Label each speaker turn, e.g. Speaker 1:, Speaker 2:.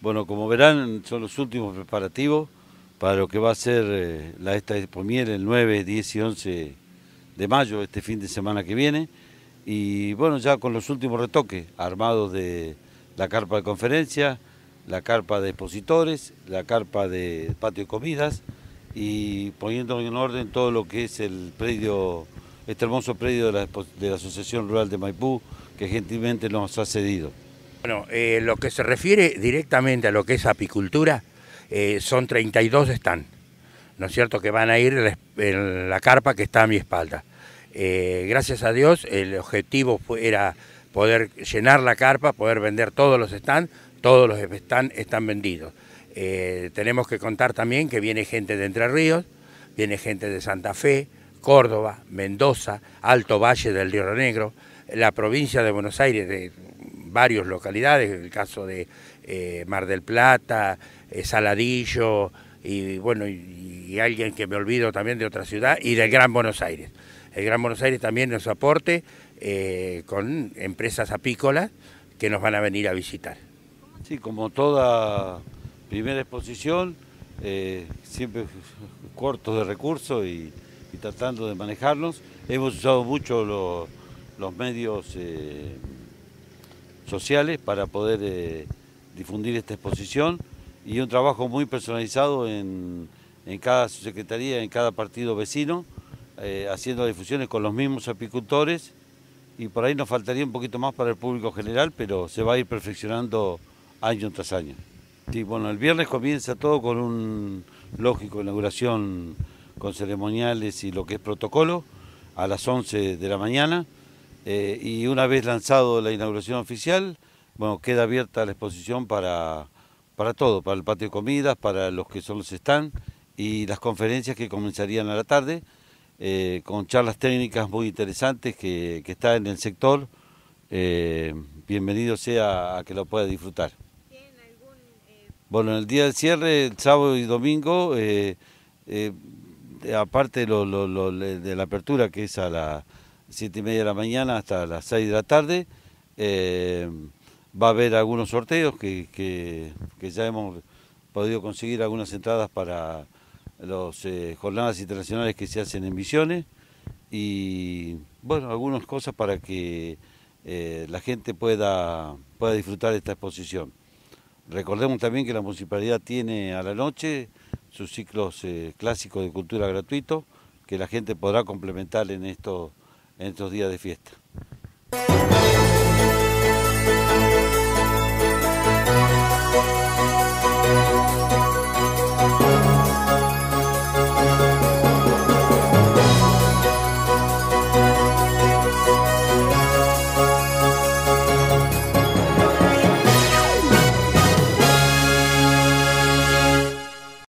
Speaker 1: Bueno, como verán, son los últimos preparativos para lo que va a ser eh, la esta Expo el 9, 10 y 11 de mayo, este fin de semana que viene. Y bueno, ya con los últimos retoques armados de la carpa de conferencia, la carpa de expositores, la carpa de patio de comidas y poniendo en orden todo lo que es el predio, este hermoso predio de la, de Asociación
Speaker 2: Rural de Maipú que gentilmente nos ha cedido. Bueno, eh, lo que se refiere directamente a lo que es apicultura, eh, son 32 stands, ¿no es cierto?, que van a ir en la carpa que está a mi espalda. Eh, gracias a Dios el objetivo era poder llenar la carpa, poder vender todos los stands, todos los están, están vendidos. Eh, tenemos que contar también que viene gente de Entre Ríos, viene gente de Santa Fe, Córdoba, Mendoza, Alto Valle del Río Negro, la provincia de Buenos Aires, de varias localidades, en el caso de eh, Mar del Plata, eh, Saladillo, y bueno, y, y, alguien que me olvido también de otra ciudad, y del Gran Buenos Aires. El Gran Buenos Aires también nos aporte con empresas apícolas que nos van a venir a visitar. Sí, como toda primera exposición, eh, siempre cortos
Speaker 1: de recursos y, tratando de manejarlos. Hemos usado mucho los medios eh, sociales para poder eh, difundir esta exposición y un trabajo muy personalizado en, en cada subsecretaría, en cada partido vecino, haciendo difusiones con los mismos apicultores y por ahí nos faltaría un poquito más para el público general, pero se va a ir perfeccionando año tras año. Sí, bueno, el viernes comienza todo con un lógico inauguración con ceremoniales y lo que es protocolo a las 11 de la mañana eh, y una vez lanzado la inauguración oficial, bueno, queda abierta la exposición para, para todo, para el patio de comidas, para los que solo se están y las conferencias que comenzarían a la tarde eh, con charlas técnicas muy interesantes que, está en el sector. Eh, bienvenido sea a que lo pueda disfrutar. Bueno, en el día del cierre, el sábado y domingo, eh, eh, aparte de la apertura, que es a las 7 y media de la mañana hasta las 6 de la tarde, eh, va a haber algunos sorteos que, ya hemos podido conseguir algunas entradas para las jornadas internacionales que se hacen en Misiones y, bueno, algunas cosas para que la gente pueda, pueda disfrutar de esta exposición. Recordemos también que la municipalidad tiene a la noche sus ciclos eh, clásicos de cultura gratuito que la gente podrá complementar en estos días de fiesta.